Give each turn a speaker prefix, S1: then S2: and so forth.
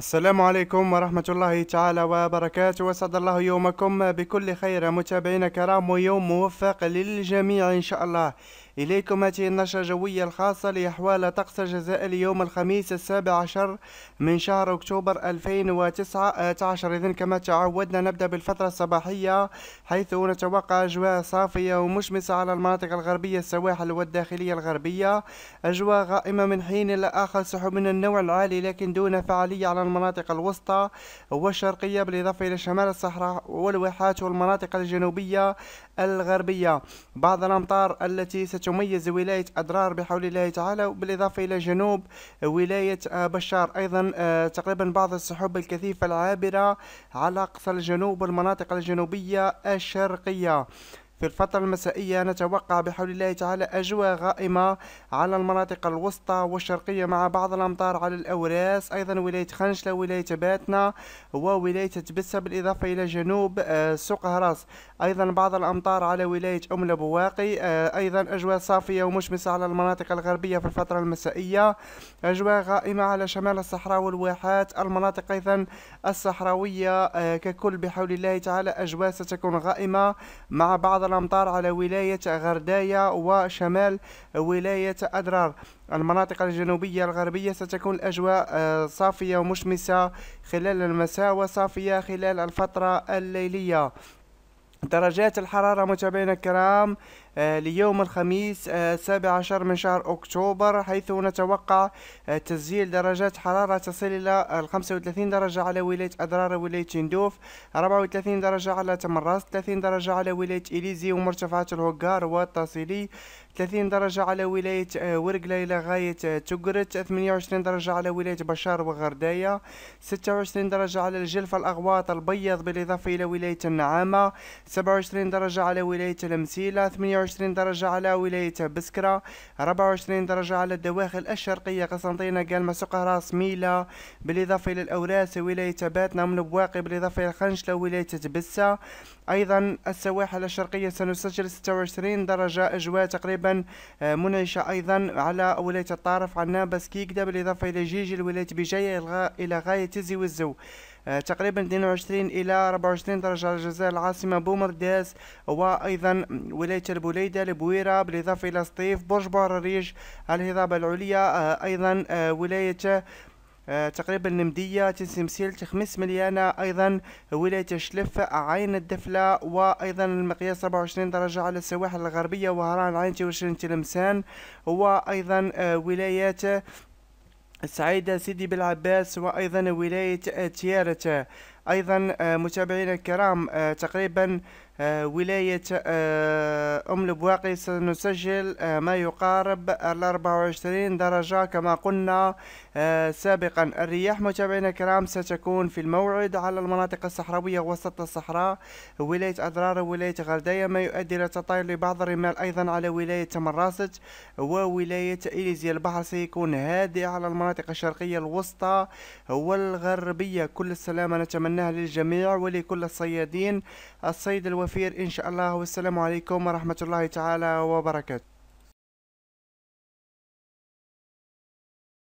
S1: السلام عليكم ورحمة الله تعالى وبركاته وسعد الله يومكم بكل خير متابعينا الكرام ويوم موفق للجميع إن شاء الله إليكم هذه النشرة الجوية الخاصة لأحوال طقس الجزائر يوم الخميس السابع عشر من شهر أكتوبر 2019 إذن كما تعودنا نبدأ بالفترة الصباحية حيث نتوقع أجواء صافية ومشمسة على المناطق الغربية السواحل والداخلية الغربية أجواء غائمة من حين إلى آخر سحب من النوع العالي لكن دون فعالية على المناطق الوسطى والشرقية بالإضافة إلى شمال الصحراء والواحات والمناطق الجنوبية الغربية بعض الأمطار التي ستكون تميز ولاية أدرار بحول الله تعالى بالإضافة إلى جنوب ولاية آه، بشار أيضا آه، تقريبا بعض السحب الكثيفة العابرة على أقصى الجنوب والمناطق الجنوبية الشرقية في الفترة المسائية نتوقع بحول الله تعالى أجواء غائمة على المناطق الوسطى والشرقية مع بعض الأمطار على الأوراس أيضا ولاية خنشلة ولاية باتنا وولاية تبسة بالإضافة إلى جنوب آه، سوق هراس أيضا بعض الأمطار على ولاية أم البواقي آه، أيضا أجواء صافية ومشمسة على المناطق الغربية في الفترة المسائية أجواء غائمة على شمال الصحراء والواحات المناطق أيضا الصحراوية آه، ككل بحول الله تعالى أجواء ستكون غائمة مع بعض الأمطار على ولاية غردايا وشمال ولاية أدرار المناطق الجنوبية الغربية ستكون الأجواء آه، صافية ومشمسة خلال المساء وصافية خلال الفترة الليلية درجات الحرارة متابعينا الكرام آه، ليوم الخميس 17 آه، من شهر أكتوبر حيث نتوقع آه، تسجيل درجات حرارة تصل إلى 35 درجة على ولاية أضرار ولاية تندوف 34 درجة على تمراس 30 درجة على ولاية إليزي ومرتفعات الهوغار والتصيلي 30 درجة على ولاية ورقلة إلى غاية تقرت 28 درجة على ولاية بشار وغرداية 26 درجة على الجلفة الأغواط البيض بالإضافة إلى ولاية النعامة 27 درجة على ولاية المسيلة 28 28 درجة على ولاية بسكرة 24 درجة على الدواخل الشرقية قسنطينة قالمة راس ميلا بالإضافة إلى الأوراس ولاية باتنا بواقي بالإضافة إلى خنشلة ولاية تبسة أيضا السواحل الشرقية سنسجل 26 درجة أجواء تقريبا آه، منعشة أيضا على ولاية الطارف عنابة بسكيكدا بالإضافة إلى جيجل ولاية بجاية إلى غاية تزي والزو آه، تقريبا 22 الى 24 درجه على الجزائر العاصمه بومرداس وايضا ولايه البليده البويره بالاضافه الى سطيف برج بوهرريج الهضاب العليا آه، ايضا آه، ولايه تقريبا المدية تنسمسيل تخمس مليانة أيضا ولاية شلف عين الدفلة وأيضا المقياس 24 درجة على السواحل الغربية وهران عين تيوشن تلمسان وأيضا ولايات السعيدة سيدي بلعباس وأيضا ولاية تيارة ايضا آه، متابعينا الكرام آه، تقريبا آه، ولاية أم البواقي سنسجل ما يقارب ال 24 درجة كما قلنا سابقا الرياح متابعينا الكرام ستكون في الموعد على المناطق الصحراوية وسط الصحراء ولاية أضرار ولاية غردية ما يؤدي إلى تطاير لبعض الرمال أيضا على ولاية تمراست وولاية اليزيا البحر سيكون هادئ على المناطق الشرقية الوسطى والغربية كل السلامة نتمنى أتمناها للجميع ولكل الصيادين الصيد الوفير إن شاء الله والسلام عليكم ورحمة الله تعالى وبركاته